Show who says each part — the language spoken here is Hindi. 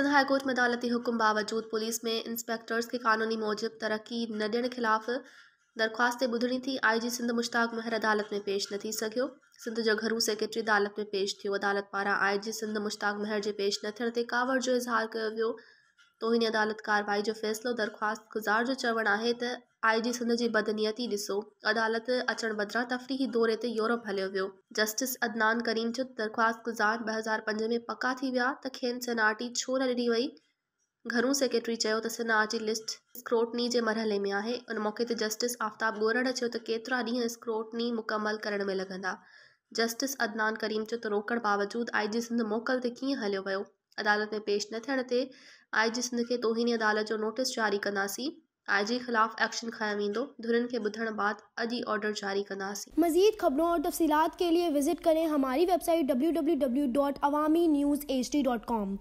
Speaker 1: सिंध हाईकोर्ट में अदालती हुक्म बावजूद पुलिस में इंस्पेक्टर्स के कानूनी मौजूद तरक्की न दियण ख़िलाफ़ दरख़्वास्त बुधनी थी आई जी सिंध मुश्ताक महर अदालत में पेश न थी सको सिंध जो घरू सेक्रेटरी अदालत में पेश थो अदालत पारा आई जी सिंध मुश्ताक महर के पेश न थियण ते कावड़ जो इज़हार वो तो इन अदालत कार्रवाई जो फैसलो दरख़्वास्त गुज़ार जो चवण है आई जी सिंध की बदनीयती ॾिसो अदालत अचण बदिरां तफरी दौरे से यूरोप हलो वियो जस्टिस अदनान करीम जो दरख़्वास्त गुज़ार ब हज़ार पंज में पका थी विया त खेनि सेनाटी छो न ॾिनी वई घरू सेक्रेटरी चयो त सेनाट जी लिस्ट स्क्रोटनी जे मरहले में आहे उन मौक़े से जस्टिस आफ्ताब ॻोरड़ चयो त केतिरा ॾींहं स्क्रोटनी मुकमल करण में लॻंदा जस्टिस अदनान करीम चयो रोकण बावजूद आई जी सिंध मोकल ते कीअं हलियो वियो अदालत में पेश न थे आई जी सिंध के तोहिनी अदालत जो नोटिस जारी कंदासीं आई खिलाफ़ एक्शन खाया वो धुरन के बुधन बाद अजी ऑर्डर जारी कंदासीं
Speaker 2: मज़ीद ख़बरों और तफ़सीलात के लिए विज़िट करें हमारी website W W W dot Awami news H D dot com